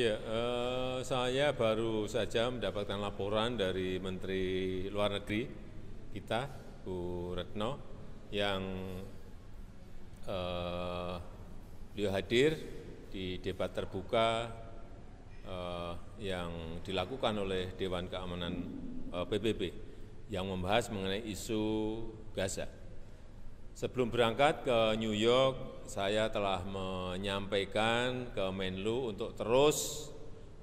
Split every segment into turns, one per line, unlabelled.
Ya, eh, saya baru saja mendapatkan laporan dari Menteri Luar Negeri kita, Bu Retno, yang eh, beliau hadir di debat terbuka eh, yang dilakukan oleh Dewan Keamanan eh, PBB yang membahas mengenai isu Gaza. Sebelum berangkat ke New York, saya telah menyampaikan ke Menlu untuk terus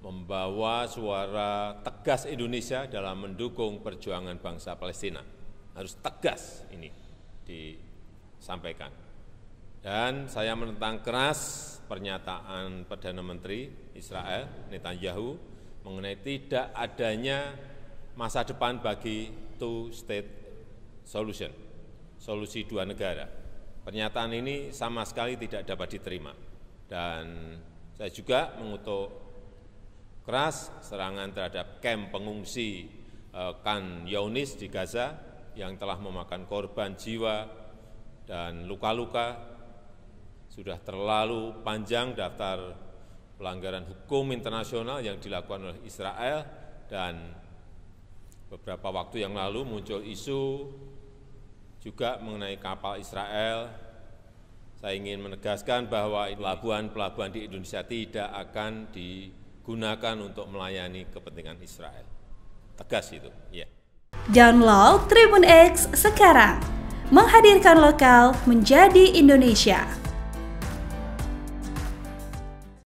membawa suara tegas Indonesia dalam mendukung perjuangan bangsa Palestina. Harus tegas ini disampaikan. Dan saya menentang keras pernyataan Perdana Menteri Israel Netanyahu mengenai tidak adanya masa depan bagi two state solution solusi dua negara. Pernyataan ini sama sekali tidak dapat diterima. Dan saya juga mengutuk keras serangan terhadap kamp pengungsi eh, Kan Yonis di Gaza yang telah memakan korban jiwa dan luka-luka. Sudah terlalu panjang daftar pelanggaran hukum internasional yang dilakukan oleh Israel dan beberapa waktu yang lalu muncul isu juga mengenai kapal Israel, saya ingin menegaskan bahwa pelabuhan-pelabuhan di Indonesia tidak akan digunakan untuk melayani kepentingan Israel. Tegas itu, ya. Yeah.
Download Tribun X sekarang, menghadirkan lokal menjadi Indonesia.